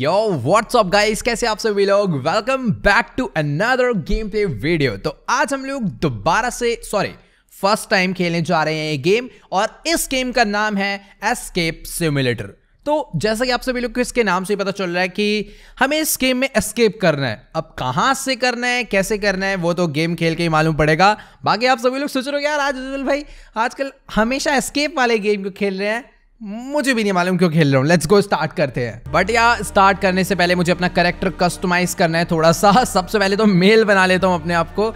Yo, what's up guys? कैसे आप सभी लोग welcome back to another game play video तो आज हम लोग दोबारा से सॉरी फर्स्ट टाइम खेलने जा रहे हैं ये गेम और इस गेम का नाम है एस्केप सिमुलेटर तो जैसा कि आप सभी लोग को इसके नाम से ही पता चल रहा है कि हमें इस गेम में एस्केप करना है अब कहां से करना है कैसे करना है वो तो गेम खेल के ही मालूम पड़ेगा बाकी आप सभी लोग सोच रहे हो यार आज भाई आजकल हमेशा एस्केप वाले गेम को खेल रहे हैं मुझे भी नहीं मालूम क्यों खेल रहा हूँ लेट्स गो स्टार्ट करते हैं बट या स्टार्ट करने से पहले मुझे अपना करेक्टर कस्टमाइज करना है थोड़ा सा सबसे पहले तो मेल बना लेता हूँ अपने आप को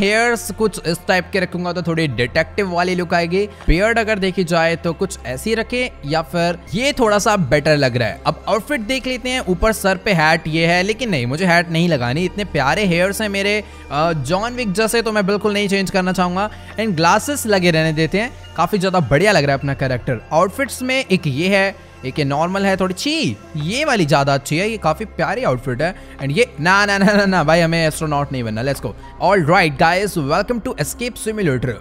हेयर्स कुछ इस टाइप के रखूंगा तो थोड़ी डिटेक्टिव वाली लुक आएगी पेयर्ड अगर देखी जाए तो कुछ ऐसी रखे या फिर ये थोड़ा सा बेटर लग रहा है अब आउटफिट देख लेते हैं ऊपर सर पे हैट ये है लेकिन नहीं मुझे हैट नहीं लगानी इतने प्यारे हेयर्स है मेरे जॉन विक जैसे तो मैं बिल्कुल नहीं चेंज करना चाहूंगा एंड ग्लासेस लगे रहने देते हैं काफी ज्यादा बढ़िया लग रहा है अपना करेक्टर आउटफिट आउटफिट्स में एक ये है एक ये नॉर्मल है थोड़ी छी ये वाली ज़्यादा अच्छी है ये काफ़ी प्यारी आउटफिट है एंड ये ना ना ना ना ना भाई हमें एस्ट्रोनॉट नहीं बनना let's go all right guys welcome to escape simulator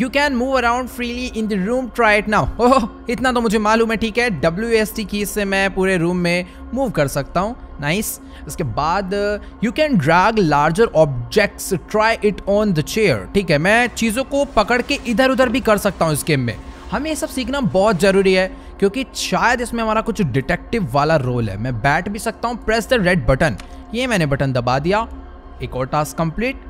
you can move around freely in the room try it now oh इतना तो मुझे मालूम है ठीक है डब्ल्यू एस टी की से मैं पूरे रूम में मूव कर सकता हूँ नाइस nice. इसके बाद you can drag larger objects try it on the chair ठीक है मैं चीज़ों को पकड़ के इधर उधर भी कर सकता हूँ इस गेम में हमें ये सब सीखना बहुत ज़रूरी है क्योंकि शायद इसमें हमारा कुछ डिटेक्टिव वाला रोल है मैं बैठ भी सकता हूँ प्रेस द रेड बटन ये मैंने बटन दबा दिया एक और task complete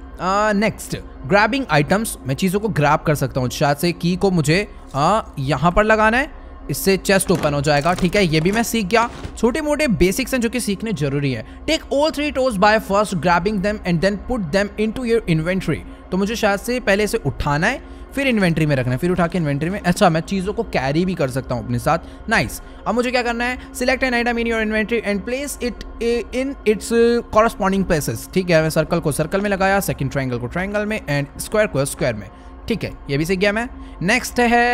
next grabbing items मैं चीज़ों को ग्रैब कर सकता हूँ शायद से की को मुझे uh, यहाँ पर लगाना है इससे चेस्ट ओपन हो जाएगा ठीक है ये भी मैं सीख गया छोटे मोटे बेसिक्स हैं जो कि सीखने जरूरी है take all three toys by first grabbing them and then put them into your inventory तो मुझे शायद से पहले इसे उठाना है फिर इन्वेंट्री में रखना है फिर उठा के इन्वेंट्री में अच्छा मैं चीज़ों को कैरी भी कर सकता हूँ अपने साथ नाइस अब मुझे क्या करना है select an item in your inventory and place it in its corresponding places ठीक है मैं सर्कल को सर्कल में लगाया सेकेंड ट्राइंगल को ट्राइंगल में एंड स्क्वायर को स्क्वायर में ठीक है ये भी सीख गया मैं नेक्स्ट है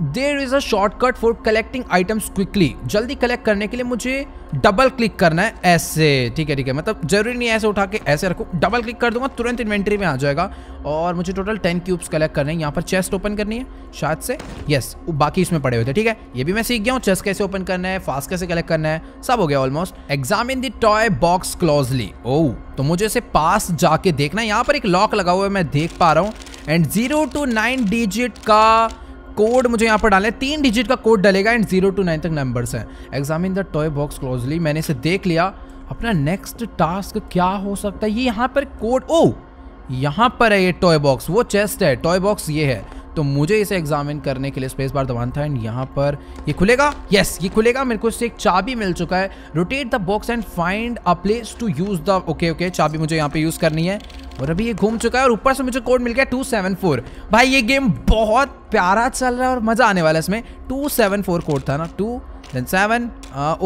there is a shortcut for collecting items quickly जल्दी कलेक्ट करने के लिए मुझे डबल क्लिक करना है ऐसे ठीक है ठीक है मतलब जरूरी नहीं ऐसे उठा के ऐसे रखो डबल क्लिक कर दूंगा तुरंत इन्वेंट्री में आ जाएगा और मुझे टोटल टेन क्यूब्स कलेक्ट करने हैं यहाँ पर चेस्ट ओपन करनी है शायद से यस बाकी इसमें पड़े हुए थे ठीक है ये भी मैं सीख गया हूँ चेस्ट कैसे ओपन करना है फास्ट कैसे कलेक्ट करना है सब हो गया almost examine the toy box closely oh तो मुझे इसे पास जाके देखना है यहाँ पर एक लॉक लगा हुआ है मैं देख पा रहा हूँ and zero to nine digit का कोड मुझे यहाँ पर डालना है तीन डिजिट का कोड डलेगा एंड जीरो टू नाइन तक नंबर्स हैं examine the toy box closely मैंने इसे देख लिया अपना नेक्स्ट टास्क क्या हो सकता है ये यहाँ पर कोड ओ यहाँ पर है ये टॉय बॉक्स वो चेस्ट है टॉय बॉक्स ये है तो मुझे इसे एग्जामिन करने के लिए स्पेस बार दबाना था एंड यहाँ पर ये खुलेगा यस ये खुलेगा मेरे को इससे एक चाबी मिल चुका है rotate the box and find a place to use the okay okay चाबी मुझे यहाँ पे यूज़ करनी है और अभी ये घूम चुका है और ऊपर से मुझे कोड मिल गया टू सेवन फोर भाई ये गेम बहुत प्यारा चल रहा है और मज़ा आने वाला है इसमें टू सेवन फोर कोड था ना टू देन सेवन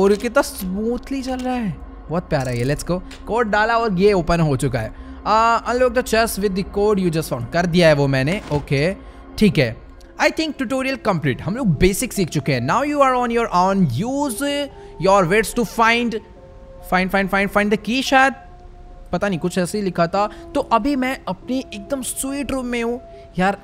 और कितना स्मूथली चल रहा है बहुत प्यारा है ये लेट्स गो कोड डाला और ये ओपन हो चुका है unlock the chest with the code you just found कर दिया है वो मैंने ओके okay, ठीक है आई थिंक ट्यूटोरियल कंप्लीट हम लोग बेसिक सीख चुके हैं now you are on your own use your wits to find find find find find the key शायद पता नहीं कुछ ऐसे ही लिखा था तो अभी मैं अपनी एकदम स्वीट रूम में हूँ यार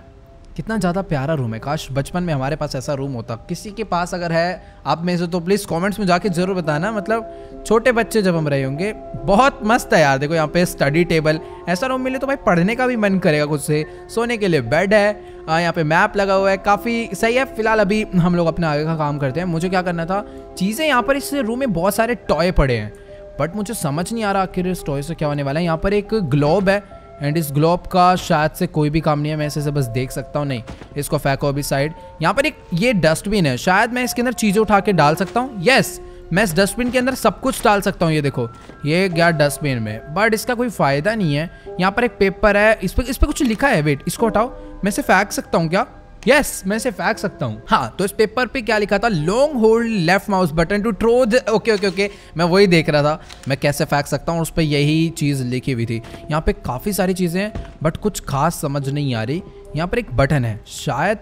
कितना ज़्यादा प्यारा रूम है काश बचपन में हमारे पास ऐसा रूम होता किसी के पास अगर है आप में से तो प्लीज़ कमेंट्स में जाके ज़रूर बताना मतलब छोटे बच्चे जब हम रहे होंगे बहुत मस्त है यार देखो यहाँ पे स्टडी टेबल ऐसा रूम मिले तो भाई पढ़ने का भी मन करेगा खुद से सोने के लिए बेड है यहाँ पे मैप लगा हुआ है काफ़ी सही है फिलहाल अभी हम लोग अपने आगे का काम करते हैं मुझे क्या करना था चीज़ें यहाँ पर इस रूम में बहुत सारे टॉय पड़े हैं बट मुझे समझ नहीं आ रहा आखिर टॉय से क्या होने वाला है यहाँ पर एक ग्लोब है एंड इस ग्लोब का शायद से कोई भी काम नहीं है मैं इसे से बस देख सकता हूँ नहीं इसको फेंको अभी साइड यहाँ पर एक ये डस्टबिन है शायद मैं इसके अंदर चीज़ें उठा के डाल सकता हूँ येस मैं इस डस्टबिन के अंदर सब कुछ डाल सकता हूँ ये देखो ये गया डस्टबिन में बट इसका कोई फ़ायदा नहीं है यहाँ पर एक पेपर है इस पर इस पर कुछ लिखा है वेट इसको हटाओ मैं इसे फेंक सकता हूँ क्या यस मैं इसे फेंक सकता हूँ हाँ तो इस पेपर पे क्या लिखा था long hold left mouse button to throw okay okay okay मैं वही देख रहा था मैं कैसे फेंक सकता हूँ उस पर यही चीज़ लिखी हुई थी यहाँ पे काफ़ी सारी चीज़ें हैं बट कुछ खास समझ नहीं आ रही यहाँ पर एक बटन है शायद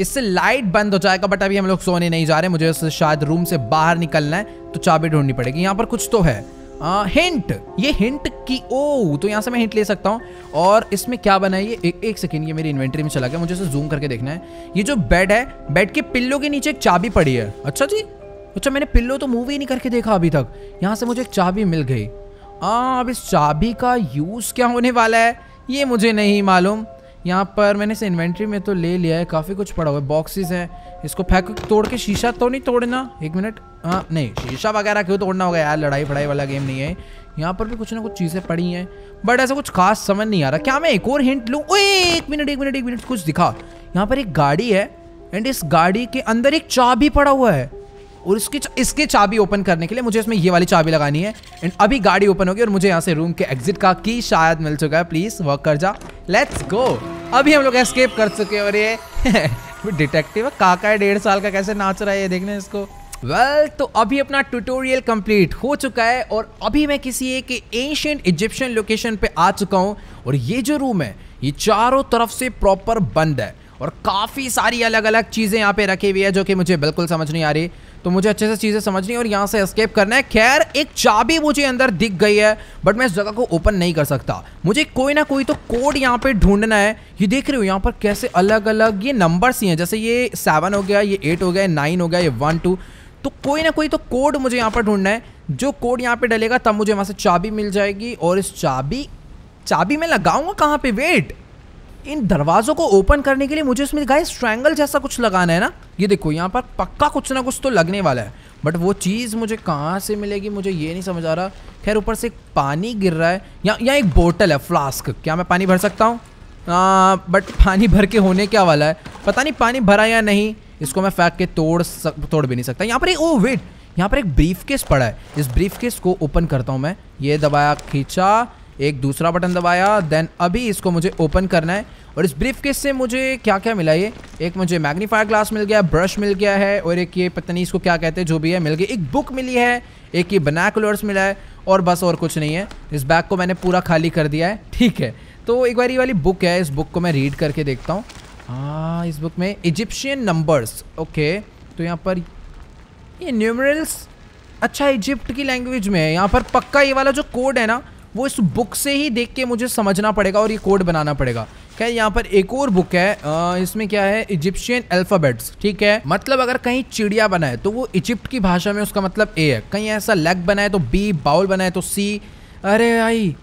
इससे लाइट बंद हो जाएगा बट अभी हम लोग सोने नहीं जा रहे मुझे शायद रूम से बाहर निकलना है तो चाबी ढूंढनी पड़ेगी यहाँ पर कुछ तो है आ, हिंट ये हिंट की ओ oh, तो यहाँ से मैं हिंट ले सकता हूँ और इसमें क्या बना है ये एक, एक सेकेंड ये मेरी इन्वेंट्री में चला गया मुझे इसे जूम करके देखना है ये जो बेड है बेड के पिल्लो के नीचे एक चाबी पड़ी है अच्छा जी अच्छा मैंने पिल्लो तो मूव ही नहीं करके देखा अभी तक यहाँ से मुझे एक चाबी मिल गई हाँ अब इस चाबी का यूज़ क्या होने वाला है ये मुझे नहीं मालूम यहाँ पर मैंने इसे इन्वेंट्री में तो ले लिया है काफ़ी कुछ पड़ा हुआ है बॉक्सेस हैं इसको फेंक तोड़ के शीशा तो नहीं तोड़ना एक मिनट हाँ नहीं शीशा वगैरह क्यों तोड़ना होगा यार लड़ाई फड़ाई वाला गेम नहीं है यहाँ पर भी कुछ ना कुछ चीज़ें पड़ी हैं बट ऐसा कुछ खास समझ नहीं आ रहा क्या मैं एक और हिंट लूँ एक मिनट एक मिनट एक मिनट कुछ दिखा यहाँ पर एक गाड़ी है एंड इस गाड़ी के अंदर एक चाबी पड़ा हुआ है और इसके इसके चाबी ओपन करने के लिए मुझे इसमें ये वाली चाबी लगानी है एंड अभी गाड़ी ओपन होगी और मुझे यहाँ से रूम के एग्जिट का की शायद मिल चुका है प्लीज वर्क कर जा लेट्स गो अभी हम लोग एस्केप कर चुके और ये डिटेक्टिव काका है डेढ़ साल का कैसे नाच रहा है ये देखने इसको वेल well, तो अभी अपना ट्यूटोरियल कंप्लीट हो चुका है और अभी मैं किसी एक एंशियंट इजिप्शियन लोकेशन पे आ चुका हूँ और ये जो रूम है ये चारों तरफ से प्रॉपर बंद है और काफ़ी सारी अलग अलग चीज़ें यहाँ पे रखी हुई है जो कि मुझे बिल्कुल समझ नहीं आ रही तो मुझे अच्छे से चीज़ें समझनी और यहाँ से एस्केप करना है खैर एक चाबी मुझे अंदर दिख गई है बट मैं इस जगह को ओपन नहीं कर सकता मुझे कोई ना कोई तो कोड यहाँ पे ढूंढना है ये देख रहे हो यहाँ पर कैसे अलग अलग ये नंबर्स ही हैं जैसे ये सेवन हो गया ये एट हो गया नाइन हो गया ये वन टू तो कोई ना कोई तो कोड मुझे यहाँ पर ढूंढना है जो कोड यहाँ पे डलेगा तब मुझे वहाँ से चाबी मिल जाएगी और इस चाबी चाबी मैं लगाऊंगा कहाँ पे वेट इन दरवाज़ों को ओपन करने के लिए मुझे उसमें गाइस स्ट्रैंगल जैसा कुछ लगाना है ना ये देखो यहाँ पर पक्का कुछ ना कुछ तो लगने वाला है बट वो चीज़ मुझे कहाँ से मिलेगी मुझे ये नहीं समझ आ रहा खैर ऊपर से पानी गिर रहा है या यहाँ एक बोतल है फ्लास्क क्या मैं पानी भर सकता हूँ बट पानी भर के होने क्या वाला है पता नहीं पानी भरा या नहीं इसको मैं फेंक के तोड़ सक तोड़ भी नहीं सकता यहाँ पर एक ओ वेट यहाँ पर एक ब्रीफ पड़ा है इस ब्रीफ को ओपन करता हूँ मैं ये दबाया खींचा एक दूसरा बटन दबाया देन अभी इसको मुझे ओपन करना है और इस ब्रीफ केस से मुझे क्या क्या मिला ये एक मुझे मैग्नीफायर ग्लास मिल गया ब्रश मिल गया है और एक ये पता नहीं इसको क्या कहते हैं जो भी है मिल गई एक बुक मिली है एक ये बनाकुलर्स मिला है और बस और कुछ नहीं है इस बैग को मैंने पूरा खाली कर दिया है ठीक है तो एक बार ये वाली बुक है इस बुक को मैं रीड करके देखता हूँ हाँ इस बुक में इजिप्शियन नंबर्स ओके तो यहाँ पर ये न्यूमरल्स अच्छा इजिप्ट की लैंग्वेज में है यहाँ पर पक्का ये वाला जो कोड है ना वो इस बुक से ही देख के मुझे समझना पड़ेगा और ये कोड बनाना पड़ेगा क्या यहाँ पर एक और बुक है आ, इसमें क्या है इजिप्शियन अल्फ़ाबेट्स ठीक है मतलब अगर कहीं चिड़िया बनाए तो वो इजिप्ट की भाषा में उसका मतलब ए है कहीं ऐसा लेग बनाए तो बी बाउल बनाए तो सी अरे आई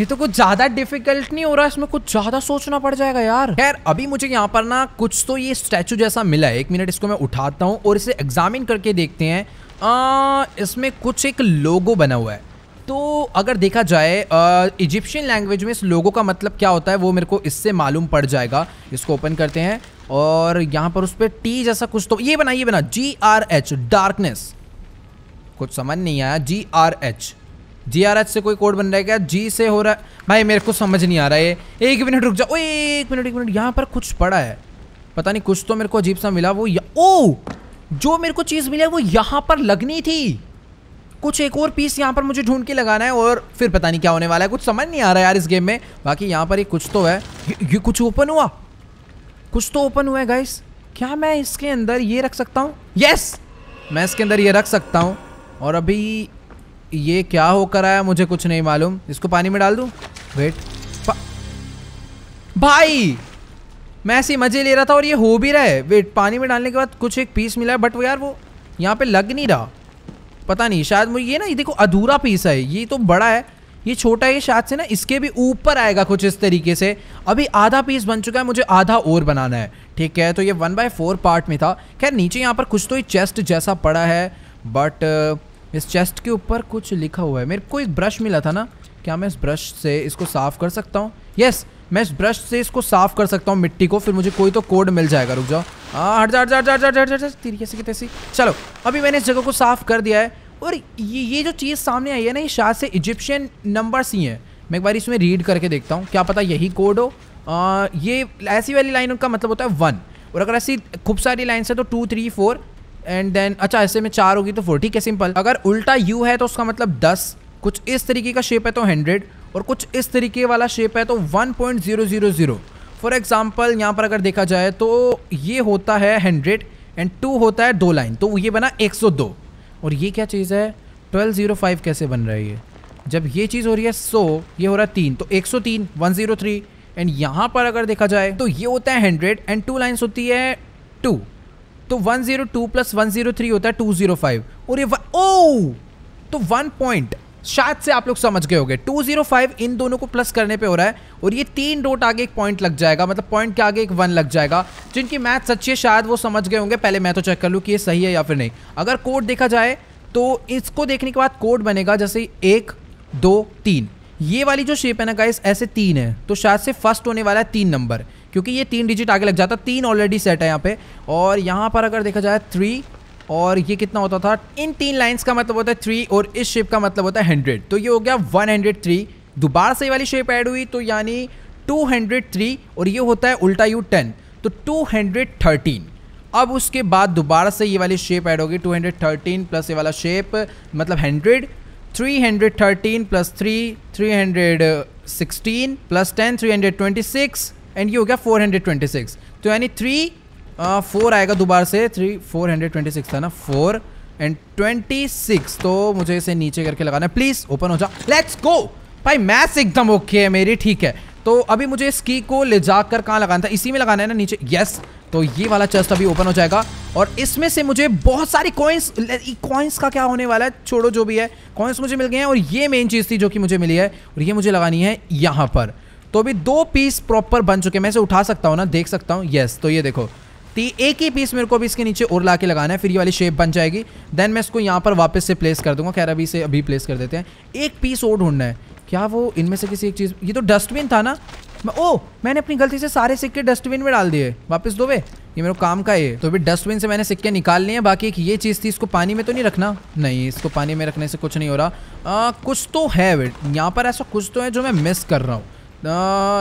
ये तो कुछ ज्यादा डिफिकल्ट नहीं हो रहा इसमें कुछ ज्यादा सोचना पड़ जाएगा यार खैर अभी मुझे यहाँ पर ना कुछ तो ये स्टैचू जैसा मिला है एक मिनट इसको मैं उठाता हूँ और इसे एग्जामिन करके देखते हैं आ, इसमें कुछ एक लोगो बना हुआ है तो अगर देखा जाए इजिप्शियन लैंग्वेज में इस लोगों का मतलब क्या होता है वो मेरे को इससे मालूम पड़ जाएगा इसको ओपन करते हैं और यहाँ पर उस पर टी जैसा कुछ तो ये बना ये बना जी आर एच डार्कनेस कुछ समझ नहीं आया G R H G R H से कोई कोड बन रहा है क्या जी से हो रहा है भाई मेरे को समझ नहीं आ रहा है एक मिनट रुक जाओ एक मिनट एक मिनट यहाँ पर कुछ पड़ा है पता नहीं कुछ तो मेरे को अजीब सा मिला वो ओ जो मेरे को चीज़ मिली है वो यहाँ पर लगनी थी कुछ एक और पीस यहाँ पर मुझे ढूंढ के लगाना है और फिर पता नहीं क्या होने वाला है कुछ समझ नहीं आ रहा है यार इस गेम में बाकी यहाँ पर ये कुछ तो है ये, ये कुछ ओपन हुआ कुछ तो ओपन हुआ है गाइस क्या मैं इसके अंदर ये रख सकता हूँ यस मैं इसके अंदर ये रख सकता हूँ और अभी ये क्या होकर आया मुझे कुछ नहीं मालूम इसको पानी में डाल दूँ वेट भाई मैं ऐसे मज़े ले रहा था और ये हो भी रहा है वेट पानी में डालने के बाद कुछ एक पीस मिला है बट वो यार वो यहाँ पे लग नहीं रहा पता नहीं शायद मुझे ये ना ये देखो अधूरा पीस है ये तो बड़ा है ये छोटा है शायद से ना इसके भी ऊपर आएगा कुछ इस तरीके से अभी आधा पीस बन चुका है मुझे आधा और बनाना है ठीक है तो ये वन बाय फोर पार्ट में था खैर नीचे यहाँ पर कुछ तो ये चेस्ट जैसा पड़ा है बट इस चेस्ट के ऊपर कुछ लिखा हुआ है मेरे को एक ब्रश मिला था ना क्या मैं इस ब्रश से इसको साफ़ कर सकता हूँ यस yes, मैं इस ब्रश से इसको साफ कर सकता हूँ मिट्टी को फिर मुझे कोई तो कोड मिल जाएगा रुक जाओ हट जा चलो अभी मैंने इस जगह को साफ कर दिया है और ये ये जो चीज़ सामने आई है ना ये शायद से इजिप्शियन नंबर्स ही हैं मैं एक बार इसमें रीड करके देखता हूँ क्या पता यही कोड हो आ, ये ऐसी वाली लाइन का मतलब होता है वन और अगर ऐसी खूब सारी लाइन है तो two three four and then अच्छा ऐसे में चार होगी तो फोर ठीक है सिंपल अगर उल्टा यू है तो उसका मतलब दस कुछ इस तरीके का शेप है तो हंड्रेड और कुछ इस तरीके वाला शेप है तो one point zero zero zero for example यहाँ पर अगर देखा जाए तो ये होता है हंड्रेड एंड टू होता है दो लाइन तो ये बना एक सौ दो और ये क्या चीज़ है ट्वेल्व ज़ीरो फाइव कैसे बन रहा है ये जब ये चीज़ हो रही है सौ ये हो रहा है तीन तो एक सौ तीन वन ज़ीरो थ्री एंड यहाँ पर अगर देखा जाए तो ये होता है हंड्रेड एंड टू लाइन्स होती है टू तो one zero two plus one zero three होता है टू ज़ीरो फाइव और ये ओ तो वन पॉइंट शायद से आप लोग समझ गए होंगे 205 इन दोनों को प्लस करने पे हो रहा है और ये तीन डोट आगे एक पॉइंट लग जाएगा मतलब पॉइंट के आगे एक वन लग जाएगा जिनकी मैथ सच्ची है शायद वो समझ गए होंगे पहले मैं तो चेक कर लूँ कि ये सही है या फिर नहीं अगर कोड देखा जाए तो इसको देखने के बाद कोड बनेगा जैसे एक दो तीन ये वाली जो शेप है ना गाइस ऐसे तीन है तो शायद से फर्स्ट होने वाला है तीन नंबर क्योंकि ये तीन डिजिट आगे लग जाता तीन ऑलरेडी सेट है यहाँ पे और यहाँ पर अगर देखा जाए थ्री और ये कितना होता था इन तीन लाइन्स का मतलब होता है थ्री और इस शेप का मतलब होता है हंड्रेड तो ये हो गया वन हंड्रेड थ्री दोबारा से वाली शेप ऐड हुई तो यानी टू हंड्रेड थ्री और ये होता है उल्टा यू टेन तो टू हंड्रेड थर्टीन अब उसके बाद दोबारा से ये वाली शेप ऐड होगी थर्टीन प्लस ये वाला शेप मतलब hundred three hundred thirteen plus three three hundred sixteen plus ten three hundred twenty six and ये हो गया फोर हंड्रेड ट्वेंटी सिक्स तो यानी थ्री फोर हाँ, आएगा दोबारा से three four hundred twenty six था ना फोर एंड ट्वेंटी सिक्स तो मुझे इसे नीचे करके लगाना है प्लीज़ ओपन हो जा लेट्स गो भाई मैथ्स एकदम ओके है मेरी ठीक है तो अभी मुझे इस की को ले जाकर कहाँ लगाना था इसी में लगाना है ना नीचे यस तो ये वाला चेस्ट अभी ओपन हो जाएगा और इसमें से मुझे बहुत सारी कॉइन्स कॉइन्स का क्या होने वाला है छोड़ो जो भी है कॉइन्स मुझे मिल गए हैं और ये मेन चीज़ थी जो कि मुझे मिली है और ये मुझे लगानी है यहाँ पर तो अभी दो पीस प्रॉपर बन चुके हैं मैं इसे उठा सकता हूँ ना देख सकता हूँ यस तो ये देखो तो ये एक ही पीस मेरे को अभी इसके नीचे और ला के लगाना है फिर ये वाली शेप बन जाएगी देन मैं इसको यहाँ पर वापस से प्लेस कर दूंगा खैर अभी से अभी प्लेस कर देते हैं एक पीस और ढूंढना है क्या वो इनमें से किसी एक चीज़ ये तो डस्टबिन था ना मैं ओ मैंने अपनी गलती से सारे सिक्के डस्टबिन में डाल दिए वापस दो वे ये मेरे काम का है तो अभी डस्टबिन से मैंने सिक्के निकाल लिए हैं बाकी एक ये चीज़ थी इसको पानी में तो नहीं रखना नहीं इसको पानी में रखने से कुछ नहीं हो रहा आ, कुछ तो है वेट यहाँ पर ऐसा कुछ तो है जो मैं मिस कर रहा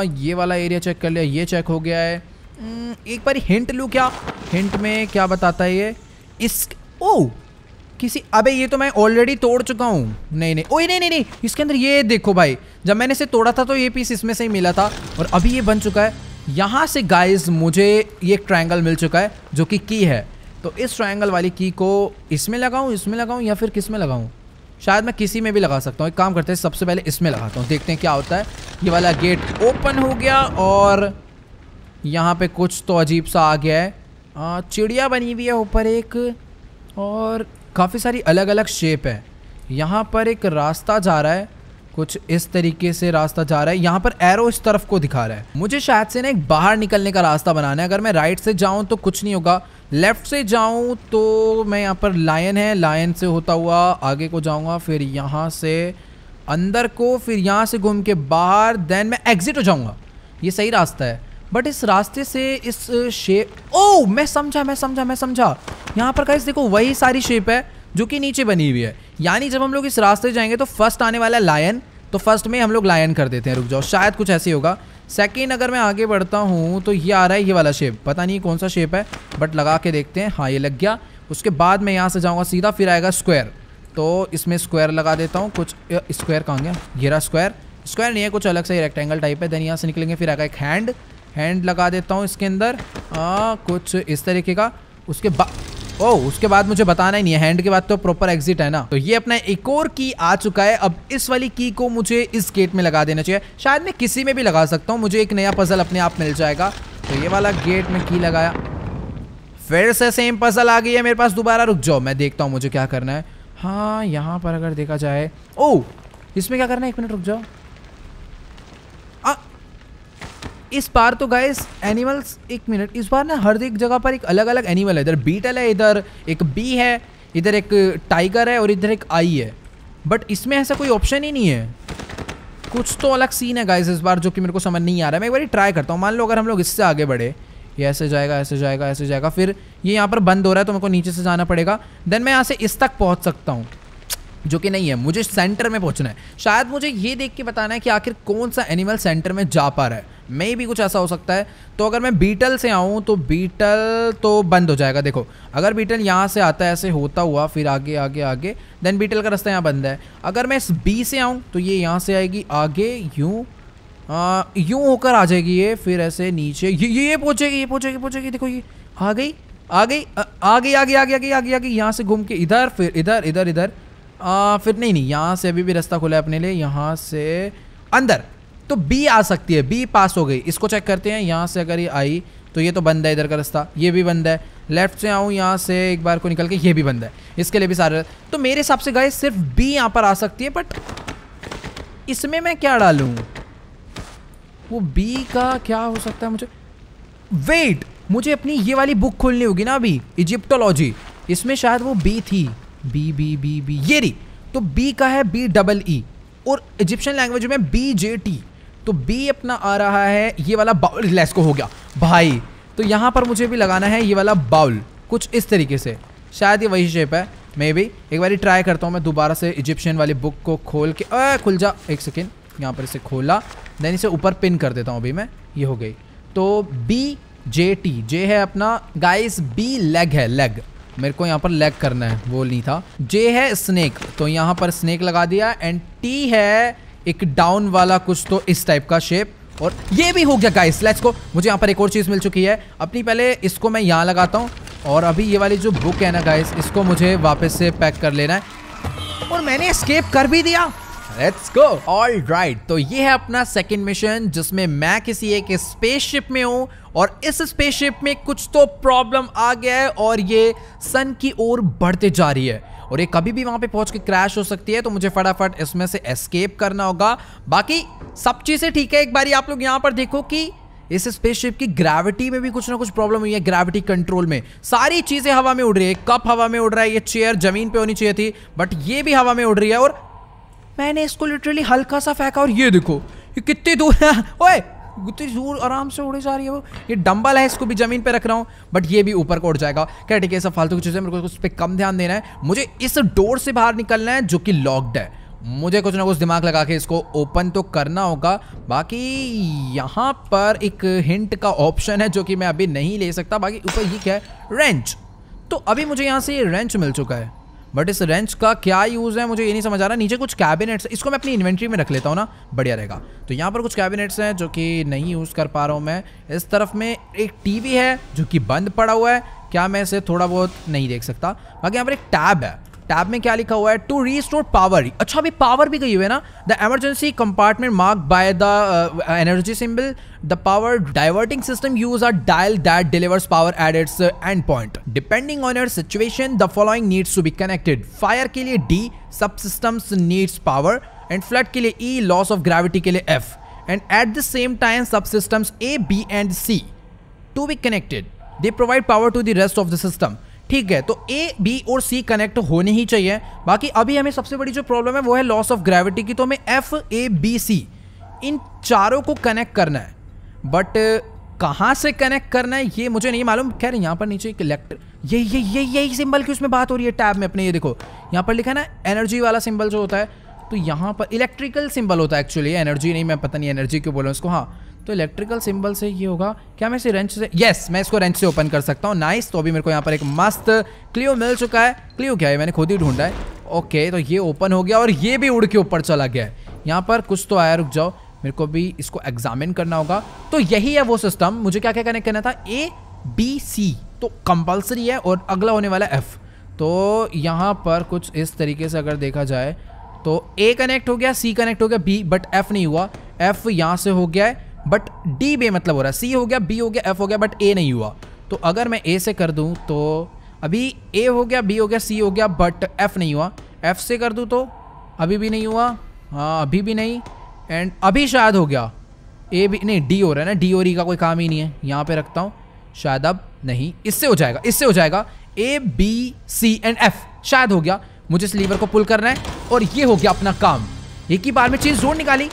हूँ ये वाला एरिया चेक कर लिया ये चेक हो गया है हम्म, एक बार हिंट लूँ क्या हिंट में क्या बताता है ये इस ओ किसी अबे ये तो मैं ऑलरेडी तोड़ चुका हूँ नहीं नहीं ओए नहीं नहीं नहीं इसके अंदर ये देखो भाई जब मैंने इसे तोड़ा था तो ये पीस इसमें से ही मिला था और अभी ये बन चुका है यहाँ से गाइस मुझे ये ट्रायंगल मिल चुका है जो कि की है तो इस ट्रायंगल वाली की को इसमें लगाऊँ इसमें लगाऊँ या फिर किस में लगाऊँ शायद मैं किसी में भी लगा सकता हूँ एक काम करते हैं सबसे पहले इसमें लगाता हूँ देखते हैं क्या होता है ये वाला गेट ओपन हो गया और यहाँ पे कुछ तो अजीब सा आ गया है चिड़िया बनी हुई है ऊपर एक और काफ़ी सारी अलग अलग शेप है यहाँ पर एक रास्ता जा रहा है कुछ इस तरीके से रास्ता जा रहा है यहाँ पर एरो इस तरफ को दिखा रहा है मुझे शायद से ना एक बाहर निकलने का रास्ता बनाना है अगर मैं राइट से जाऊँ तो कुछ नहीं होगा लेफ़्ट से जाऊँ तो मैं यहाँ पर लायन है लायन से होता हुआ आगे को जाऊँगा फिर यहाँ से अंदर को फिर यहाँ से घूम के बाहर देन मैं एग्ज़िट हो जाऊँगा ये सही रास्ता है बट इस रास्ते से इस शेप ओ मैं समझा मैं समझा मैं समझा यहाँ पर कहीं देखो वही सारी शेप है जो कि नीचे बनी हुई है यानी जब हम लोग इस रास्ते जाएंगे तो फर्स्ट आने वाला लायन तो फर्स्ट में हम लोग लायन कर देते हैं रुक जाओ शायद कुछ ऐसे होगा सेकेंड अगर मैं आगे बढ़ता हूँ तो ये आ रहा है ये वाला शेप पता नहीं कौन सा शेप है बट लगा के देखते हैं हाँ ये लग गया उसके बाद मैं यहाँ से जाऊँगा सीधा फिर आएगा स्क्वायर तो इसमें स्क्वायर लगा देता हूँ कुछ स्क्वायर कहाँ गया घेरा स्क्वायर स्क्वायर नहीं है कुछ अलग सा ही रेक्टेंगल टाइप है देन यहाँ से निकलेंगे फिर आएगा एक हैंड हैंड लगा देता हूँ इसके अंदर आ, कुछ इस तरीके का उसके बाद ओ उसके बाद मुझे बताना ही नहीं है हैंड के बाद तो प्रॉपर एग्जिट है ना तो ये अपना एक और की आ चुका है अब इस वाली की को मुझे इस गेट में लगा देना चाहिए शायद मैं किसी में भी लगा सकता हूँ मुझे एक नया पजल अपने आप मिल जाएगा तो ये वाला गेट में की लगाया फिर से सेम पजल आ गई है मेरे पास दोबारा रुक जाओ मैं देखता हूँ मुझे क्या करना है हाँ यहाँ पर अगर देखा जाए ओ इसमें क्या करना है एक मिनट रुक जाओ इस बार तो गाइस एनिमल्स एक मिनट इस बार ना हर एक जगह पर एक अलग अलग एनिमल है इधर बीटल है इधर एक बी है इधर एक टाइगर है और इधर एक आई है बट इसमें ऐसा कोई ऑप्शन ही नहीं है कुछ तो अलग सीन है गाइस इस बार जो कि मेरे को समझ नहीं आ रहा है मैं एक बार ट्राई करता हूँ मान लो अगर हम लोग इससे आगे बढ़े ये ऐसे जाएगा ऐसे जाएगा ऐसे जाएगा फिर ये यहाँ पर बंद हो रहा है तो मेरे को नीचे से जाना पड़ेगा देन मैं यहाँ से इस तक पहुँच सकता हूँ जो कि नहीं है मुझे सेंटर में पहुंचना है शायद मुझे ये देख के बताना है कि आखिर कौन सा एनिमल सेंटर में जा पा रहा है मे भी कुछ ऐसा हो सकता है तो अगर मैं बीटल से आऊँ तो बीटल तो बंद हो जाएगा देखो अगर बीटल यहाँ से आता है ऐसे होता हुआ फिर आगे आगे आगे देन बीटल का रास्ता यहाँ बंद है अगर मैं बी से आऊँ तो ये यहाँ से आएगी आगे यूँ यूँ होकर आ जाएगी ये फिर ऐसे नीचे ये ये पहुँचेगी ये पहुँचेगी पहुँचेगी देखो ये आ गई आ गई आ गई आ गई आ गई आ गई आ गई यहाँ से घूम के इधर फिर इधर इधर इधर आ, फिर नहीं नहीं यहाँ से अभी भी रास्ता खुला है अपने लिए यहाँ से अंदर तो बी आ सकती है बी पास हो गई इसको चेक करते हैं यहाँ से अगर ये आई तो ये तो बंद है इधर का रास्ता ये भी बंद है लेफ्ट से आऊँ यहाँ से एक बार को निकल के ये भी बंद है इसके लिए भी सारे तो मेरे हिसाब से गए सिर्फ बी यहाँ पर आ सकती है बट इसमें मैं क्या डालूँ वो बी का क्या हो सकता है मुझे वेट मुझे अपनी ये वाली बुक खोलनी होगी ना अभी इजिप्टोलॉजी इसमें शायद वो बी थी बी बी बी बी ये री तो बी का है बी डबल ई और इजिप्शियन लैंग्वेज में बी जे टी तो बी अपना आ रहा है ये वाला बाउल को हो गया भाई तो यहाँ पर मुझे भी लगाना है ये वाला बाउल कुछ इस तरीके से शायद ये वही शेप है मे बी एक बार ट्राई करता हूँ मैं दोबारा से इजिप्शियन वाली बुक को खोल के अः खुल जा एक सेकेंड यहाँ पर इसे खोला देन इसे ऊपर पिन कर देता हूँ अभी मैं ये हो गई तो बी जे टी जे है अपना गाइस बी लेग है लेग मेरे को यहाँ पर लेग करना है वो नहीं था जे है स्नेक तो यहाँ पर स्नेक लगा दिया एंड टी है एक डाउन वाला कुछ तो इस टाइप का शेप और ये भी हो गया गाइस लेट्स को मुझे यहाँ पर एक और चीज़ मिल चुकी है अपनी पहले इसको मैं यहाँ लगाता हूँ और अभी ये वाली जो बुक है ना गाइस इसको मुझे वापस से पैक कर लेना है और मैंने स्केप कर भी दिया लेट्स गो ऑल राइट तो ये है अपना सेकेंड मिशन जिसमें मैं किसी एक स्पेसशिप में हूं और इस स्पेसशिप में कुछ तो प्रॉब्लम आ गया है और ये सन की ओर बढ़ते जा रही है और ये कभी भी वहां पे पहुंच के क्रैश हो सकती है तो मुझे फटाफट इसमें से एस्केप करना होगा बाकी सब चीज़ें ठीक है एक बारी आप लोग यहां पर देखो कि इस स्पेसशिप की ग्रेविटी में भी कुछ ना कुछ प्रॉब्लम हुई है ग्रेविटी कंट्रोल में सारी चीज़ें हवा में उड़ रही है कप हवा में उड़ रहा है ये चेयर जमीन पे होनी चाहिए थी बट ये भी हवा में उड़ रही है और मैंने इसको लिटरली हल्का सा फेंका और ये देखो ये कितनी दूर है ओए कितनी दूर आराम से उड़ी जा रही है वो ये डम्बल है इसको भी ज़मीन पे रख रहा हूँ बट ये भी ऊपर को उड़ जाएगा क्या ठीक है सब फालतू की चीज़ें मेरे को उस पर कम ध्यान देना है मुझे इस डोर से बाहर निकलना है जो कि लॉक्ड है मुझे कुछ ना कुछ दिमाग लगा के इसको ओपन तो करना होगा बाकी यहाँ पर एक हिंट का ऑप्शन है जो कि मैं अभी नहीं ले सकता बाकी ऊपर ये क्या है रेंच तो अभी मुझे यहाँ से ये रेंच मिल चुका है बट इस रेंच का क्या यूज़ है मुझे ये नहीं समझ आ रहा नीचे कुछ कैबिनेट्स इसको मैं अपनी इन्वेंट्री में रख लेता हूँ ना बढ़िया रहेगा तो यहाँ पर कुछ कैबिनेट्स हैं जो कि नहीं यूज़ कर पा रहा हूँ मैं इस तरफ में एक टीवी है जो कि बंद पड़ा हुआ है क्या मैं इसे थोड़ा बहुत नहीं देख सकता बाकी यहाँ पर एक टैब है टैब में क्या लिखा हुआ है टू रीस्टोर पावर अच्छा अभी पावर भी गई हुई है ना the emergency compartment mark by the energy symbol the power diverting system use our dial that delivers power at its end point depending on your situation the following needs to be connected fire के लिए D subsystems needs power and flood के लिए E loss of gravity के लिए F and at the same time subsystems A B and C to be connected they provide power to the rest of the system ठीक है तो A B और सी connect होने ही चाहिए बाकी अभी हमें सबसे बड़ी जो प्रॉब्लम है वो है लॉस ऑफ ग्रेविटी की तो हमें एफ ए बी सी इन चारों को कनेक्ट करना है बट कहाँ से कनेक्ट करना है ये मुझे नहीं मालूम खैर यहाँ पर नीचे एक इलेक्ट्रिक ये ये ये यही सिंबल की उसमें बात हो रही है टैब में अपने ये देखो यहाँ पर लिखा है ना एनर्जी वाला सिंबल जो होता है तो यहाँ पर इलेक्ट्रिकल सिंबल होता है एक्चुअली एनर्जी नहीं मैं पता नहीं एनर्जी क्यों बोलूँ उसको हाँ तो इलेक्ट्रिकल सिंबल से ये होगा क्या मैं इसे रेंच से यस yes, मैं इसको रेंच से ओपन कर सकता हूँ नाइस तो अभी मेरे को यहाँ पर एक मस्त क्लियो मिल चुका है क्लियो क्या है मैंने खुद ही ढूंढा है ओके तो ये ओपन हो गया और ये भी उड़ के ऊपर चला गया है यहाँ पर कुछ तो आया रुक जाओ मेरे को भी इसको एग्जामिन करना होगा तो यही है वो सिस्टम मुझे क्या क्या कनेक्ट करना था ए बी सी तो कंपल्सरी है और अगला होने वाला एफ तो यहाँ पर कुछ इस तरीके से अगर देखा जाए तो ए कनेक्ट हो गया सी कनेक्ट हो गया बी बट एफ नहीं हुआ एफ यहाँ से हो गया है बट डी बे मतलब हो रहा है सी हो गया बी हो गया एफ हो गया बट ए नहीं हुआ तो अगर मैं ए से कर दूँ तो अभी ए हो गया बी हो गया सी हो गया बट एफ नहीं हुआ एफ से कर दूँ तो अभी भी नहीं हुआ हाँ अभी भी नहीं एंड अभी शायद हो गया ए भी नहीं डी हो रहा है ना डी और ई e का कोई काम ही नहीं है यहाँ पे रखता हूँ शायद अब नहीं इससे हो जाएगा इससे हो जाएगा A B C and F शायद हो गया मुझे इस लीवर को पुल करना है और ये हो गया अपना काम एक ही बार में चीज़ जोर निकाली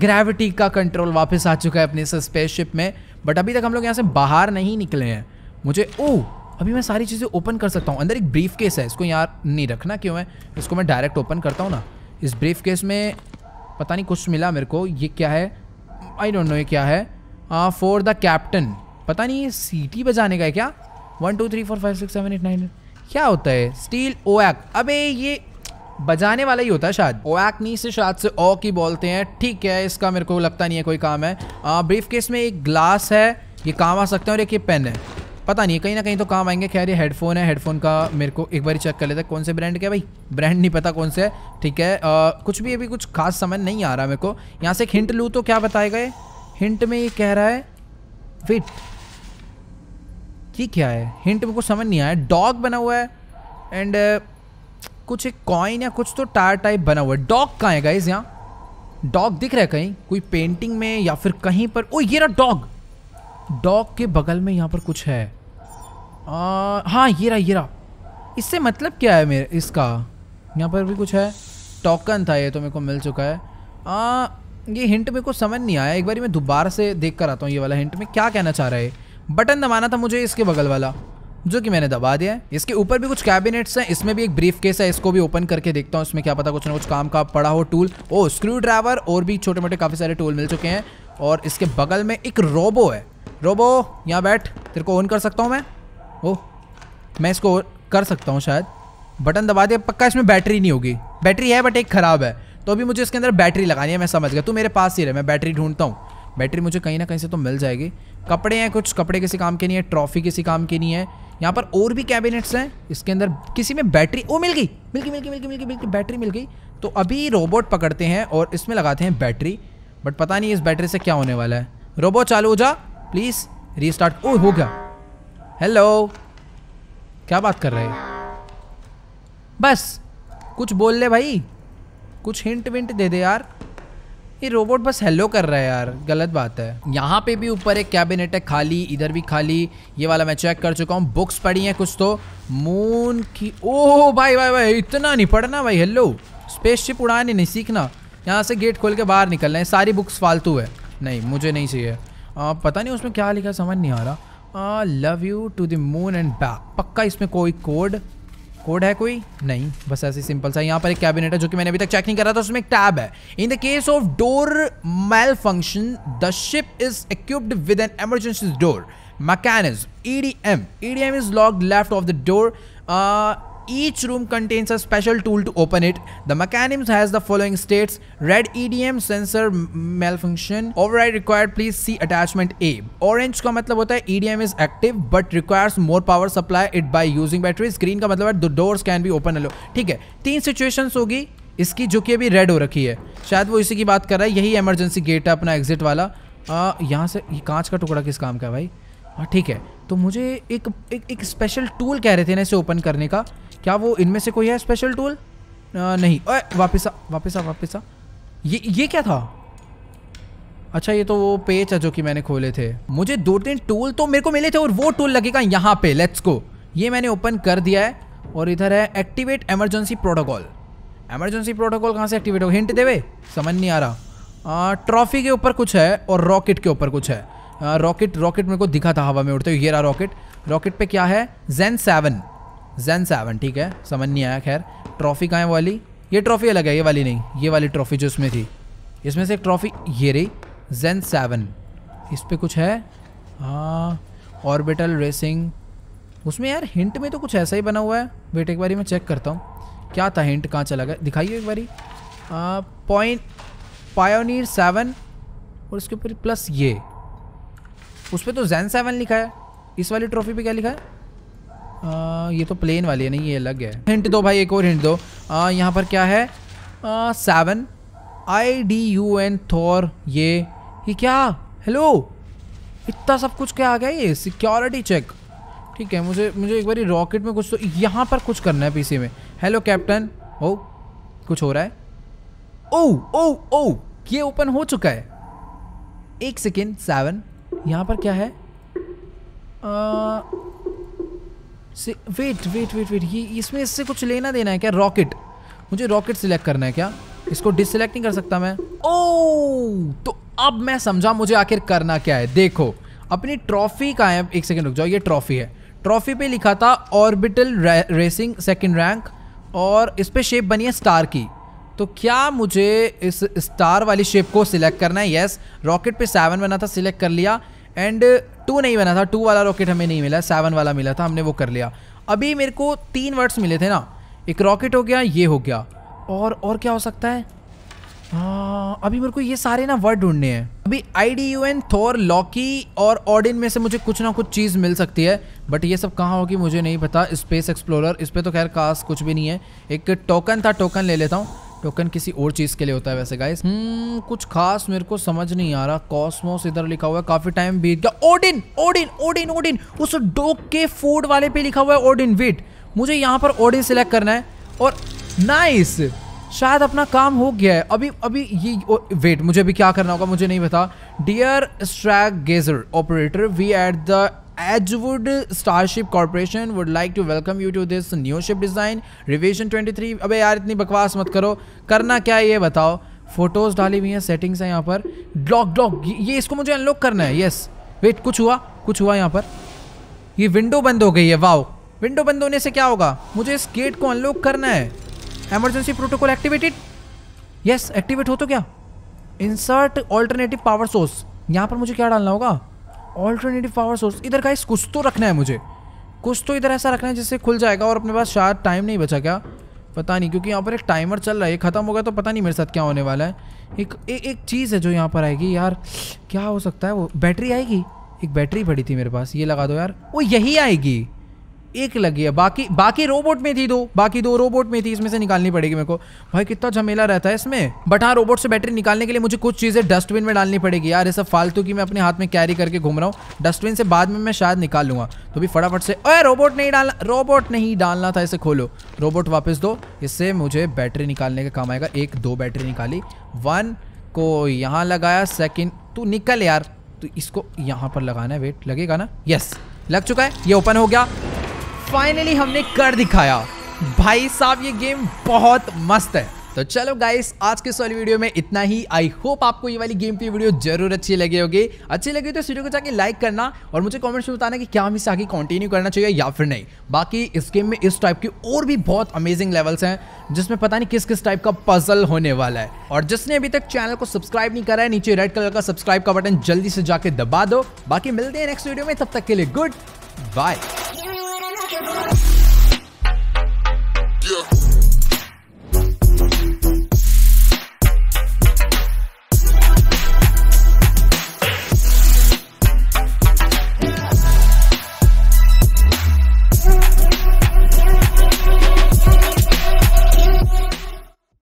ग्रेविटी का कंट्रोल वापस आ चुका है अपने स्पेसशिप में बट अभी तक हम लोग यहाँ से बाहर नहीं निकले हैं मुझे ओ अभी मैं सारी चीज़ें ओपन कर सकता हूँ अंदर एक ब्रीफ केस है इसको यहाँ नहीं रखना क्यों है इसको मैं डायरेक्ट ओपन करता हूँ ना इस ब्रीफ केस में पता नहीं कुछ मिला मेरे को ये क्या है आई डोंट नो ये क्या है फॉर द कैप्टन पता नहीं ये सीटी बजाने का है क्या one two three four five six seven eight nine क्या होता है स्टील ओ अबे ये बजाने वाला ही होता है शायद ओकनी से शायद से ओ की बोलते हैं ठीक है इसका मेरे को लगता नहीं है कोई काम है ब्रीफ केस में एक ग्लास है ये काम आ सकते हैं और एक ये पेन है पता नहीं कहीं ना कहीं तो काम आएंगे खैर ये हेडफोन है हेडफोन का मेरे को एक बार चेक कर लेते हैं कौन से ब्रांड के भाई ब्रांड नहीं पता कौन से है ठीक है आ, कुछ भी अभी कुछ खास समझ नहीं आ रहा मेरे को यहाँ से एक हिंट लूँ तो क्या बताएगा ये हिंट में ये कह रहा है फिट ये क्या है हिंट मेरे को समझ नहीं आया डॉग बना हुआ है एंड कुछ एक कॉइन या कुछ तो टायर टाइप बना हुआ है डॉग कहाँ है गाइज यहाँ डॉग दिख रहा है कहीं कोई पेंटिंग में या फिर कहीं पर ओ ये रहा डॉग डॉग के बगल में यहाँ पर कुछ है आ, हाँ ये रहा ये रहा इससे मतलब क्या है मेरे इसका यहाँ पर भी कुछ है टोकन था ये तो मेरे को मिल चुका है आ, ये हिंट मेरे को समझ नहीं आया एक बार मैं दोबारा से देख कर आता हूँ ये वाला हिंट में क्या कहना चाह रहा है बटन दबाना था मुझे इसके बगल वाला जो कि मैंने दबा दिया है इसके ऊपर भी कुछ कैबिनेट्स हैं इसमें भी एक ब्रीफ केस है इसको भी ओपन करके देखता हूँ इसमें क्या पता कुछ ना कुछ काम का पड़ा हो टूल ओ स्क्रू ड्राइवर और भी छोटे मोटे काफ़ी सारे टूल मिल चुके हैं और इसके बगल में एक रोबो है रोबो यहाँ बैठ तेरे को ऑन कर सकता हूँ मैं ओ मैं इसको कर सकता हूँ शायद बटन दबा दिया पक्का इसमें बैटरी नहीं होगी बैटरी है बट एक ख़राब है तो अभी मुझे इसके अंदर बैटरी लगानी है मैं समझ गया तू मेरे पास ही रहे मैं बैटरी ढूंढता हूँ बैटरी मुझे कहीं ना कहीं से तो मिल जाएगी कपड़े हैं कुछ कपड़े किसी काम के नहीं है ट्रॉफी किसी काम की नहीं है यहाँ पर और भी कैबिनेट्स हैं इसके अंदर किसी में बैटरी ओ मिल गई मिल गई मिल गई मिल गई मिल गई मिल गई बैटरी मिल गई तो अभी रोबोट पकड़ते हैं और इसमें लगाते हैं बैटरी बट पता नहीं इस बैटरी से क्या होने वाला है रोबोट चालू हो जा प्लीज़ रीस्टार्ट ओ हो गया हेलो क्या बात कर रहे हैं बस कुछ बोल ले भाई कुछ हिंट विंट दे दे यार ये रोबोट बस हेलो कर रहा है यार गलत बात है यहाँ पे भी ऊपर एक कैबिनेट है खाली इधर भी खाली ये वाला मैं चेक कर चुका हूँ बुक्स पड़ी हैं कुछ तो मून की ओह भाई भाई भाई इतना नहीं पढ़ना भाई हेलो स्पेसशिप उड़ाने नहीं सीखना यहाँ से गेट खोल के बाहर निकलना है सारी बुक्स फालतू है नहीं मुझे नहीं चाहिए आ, पता नहीं उसमें क्या लिखा समझ नहीं आ रहा love you to the moon and back पक्का इसमें कोई कोड कोड है कोई नहीं बस ऐसे सिंपल सा यहाँ पर एक कैबिनेट है जो कि मैंने अभी तक चेक नहीं करा था उसमें एक टैब है in the case of door malfunction the ship is equipped with an emergency door mechanism E D M is locked left of the door Each room contains a special tool to open it. The mechanism has the following states. Red EDM sensor malfunction. Override required please see attachment A. Orange का मतलब होता है EDM is active but requires more power supply it by using batteries. Green का मतलब है the doors can be open alone. ठीक है तीन situations होगी इसकी जो कि अभी रेड हो रखी है शायद वो इसी की बात कर रहा है यही इमरजेंसी गेट है अपना एग्जिट वाला यहाँ से ये कांच का टुकड़ा किस काम का है भाई हाँ ठीक है तो मुझे एक, एक स्पेशल टूल कह रहे थे ना इसे ओपन करने का क्या वो इनमें से कोई है स्पेशल टूल नहीं ओए वापस आ वापस आ वापस आ ये ये क्या था अच्छा ये तो वो पेच है जो कि मैंने खोले थे मुझे दो तीन टूल तो मेरे को मिले थे और वो टूल लगेगा यहाँ पे लेट्स को ये मैंने ओपन कर दिया है और इधर है activate emergency protocol emergency protocol कहाँ से एक्टिवेट हो हिंट देवे समझ नहीं आ रहा ट्रॉफी के ऊपर कुछ है और रॉकेट के ऊपर कुछ है रॉकेट रॉकेट मेरे को दिखा था हवा में उड़ते हुए ये रहा रॉकेट रॉकेट पे क्या है जेन सेवन जैन सेवन ठीक है समझ नहीं आया खैर ट्रॉफी कहाँ है वाली ये ट्रॉफी अलग है ये वाली नहीं ये वाली ट्रॉफी जो इसमें थी इसमें से एक ट्रॉफी ये रही जैन सेवन इस पर कुछ है हाँ ऑर्बिटल रेसिंग उसमें यार हिंट में तो कुछ ऐसा ही बना हुआ है वेट एक बारी मैं चेक करता हूँ क्या था हिंट कहाँ चला गया दिखाइए एक बारी पॉइंट पायोनीर सेवन और इसके ऊपर प्लस ये उस पर तो जैन सेवन लिखा है इस वाली ट्रॉफी पे क्या लिखा है आ, ये तो प्लेन वाली है नहीं ये अलग है हिंट दो भाई एक और हिंट दो आ, यहाँ पर क्या है आ, seven I D U N Thor ये ये क्या हेलो इतना सब कुछ क्या आ गया ये सिक्योरिटी चेक ठीक है मुझे मुझे एक बार रॉकेट में कुछ तो यहाँ पर कुछ करना है पीसी में हेलो कैप्टन ओ कुछ हो रहा है ओ ओ ओ ये ओपन हो चुका है एक सेकेंड सेवन यहाँ पर क्या है आ, से वेट वेट वेट वेट ये इसमें इससे कुछ लेना देना है क्या रॉकेट मुझे रॉकेट सिलेक्ट करना है क्या इसको डिसलेक्ट नहीं कर सकता मैं ओ oh! तो अब मैं समझा मुझे आखिर करना क्या है देखो अपनी ट्रॉफी का है एक सेकेंड रुक जाओ ये ट्रॉफी है ट्रॉफी पे लिखा था ऑर्बिटल रे, रेसिंग सेकेंड रैंक और इस पर शेप बनी है स्टार की तो क्या मुझे इस स्टार वाली शेप को सिलेक्ट करना है यस रॉकेट पे सेवन बना था सिलेक्ट कर लिया एंड टू uh, नहीं बना था टू वाला रॉकेट हमें नहीं मिला सेवन वाला मिला था हमने वो कर लिया अभी मेरे को तीन वर्ड्स मिले थे ना एक रॉकेट हो गया ये हो गया और और क्या हो सकता है आ, अभी मेरे को ये सारे ना वर्ड ढूंढने हैं अभी I D U N Thor Loki और ऑडिन में से मुझे कुछ ना कुछ चीज़ मिल सकती है बट ये सब कहाँ होगी मुझे नहीं पता स्पेस एक्सप्लोरर इस पर तो खैर खास कुछ भी नहीं है एक टोकन था टोकन ले लेता हूँ टोकन किसी और चीज़ के लिए होता है वैसे गाइस हम्म कुछ खास मेरे को समझ नहीं आ रहा कॉस्मोस इधर लिखा हुआ है काफ़ी टाइम बीत गया ओडिन ओडिन ओडिन ओडिन उस डोक के फूड वाले पे लिखा हुआ है ओडिन वेट मुझे यहाँ पर ओडिन सिलेक्ट करना है और नाइस शायद अपना काम हो गया है अभी अभी ये ओ, वेट मुझे अभी क्या करना होगा मुझे नहीं पता dear स्ट्रैक गेजर operator we at the Edgewood starship corporation would like to welcome you to this new design design twenty 23 अबे यार इतनी बकवास मत करो करना क्या है ये बताओ फोटोज डाली हुई हैं सेटिंग्स हैं यहाँ पर लॉक डॉक ये इसको मुझे अनलॉक करना है यस वेट कुछ हुआ कुछ हुआ यहाँ पर ये विंडो बंद हो गई है वाओ विंडो बंद होने से क्या होगा मुझे इस गेट को अनलॉक करना है emergency protocol activated yes activate हो तो क्या इंसर्ट ऑल्टरनेटिव पावर सोर्स यहाँ पर मुझे क्या डालना होगा ऑल्टरनेटिव पावर सोर्स इधर का कुछ तो रखना है मुझे कुछ तो इधर ऐसा रखना है जिससे खुल जाएगा और अपने पास शायद टाइम नहीं बचा क्या पता नहीं क्योंकि यहाँ पर एक टाइमर चल रहा है ख़त्म हो गया तो पता नहीं मेरे साथ क्या होने वाला है एक ए, एक चीज़ है जो यहाँ पर आएगी यार क्या हो सकता है वो बैटरी आएगी एक बैटरी पड़ी थी मेरे पास ये लगा दो यार वो यही आएगी एक लगी है बाकी बाकी रोबोट में थी दो बाकी दो रोबोट में थी इसमें से निकालनी पड़ेगी मेरे को भाई कितना झमेला रहता है इसमें बट हाँ रोबोट से बैटरी निकालने के लिए मुझे कुछ चीज़ें डस्टबिन में डालनी पड़ेगी यार ये सब फालतू की मैं अपने हाथ में कैरी करके घूम रहा हूँ डस्टबिन से बाद में मैं शायद निकाल लूँगा तो भी फटाफट से अरे रोबोट नहीं डालना रोबोट नहीं डालना था इसे खोलो रोबोट वापस दो इससे मुझे बैटरी निकालने का काम आएगा एक दो बैटरी निकाली वन को यहाँ लगाया सेकेंड तू निकल यार तो इसको यहाँ पर लगाना है वेट लगेगा ना यस लग चुका है ये ओपन हो गया फाइनली हमने कर दिखाया भाई साहब ये गेम बहुत मस्त है तो चलो गाइस आज के वाली वीडियो में इतना ही आई होप आपको ये वाली गेम की वीडियो जरूर अच्छी लगी होगी अच्छी लगी तो इस वीडियो को जाके लाइक करना और मुझे कमेंट्स में बताना कि क्या हम इसे आगे कंटिन्यू करना चाहिए या फिर नहीं बाकी इस गेम में इस टाइप के और भी बहुत अमेजिंग लेवल्स हैं जिसमें पता नहीं किस किस टाइप का पजल होने वाला है और जिसने अभी तक चैनल को सब्सक्राइब नहीं करा है नीचे रेड कलर का सब्सक्राइब का बटन जल्दी से जाके दबा दो बाकी मिलते हैं नेक्स्ट वीडियो में तब तक के लिए गुड बाय Yeah.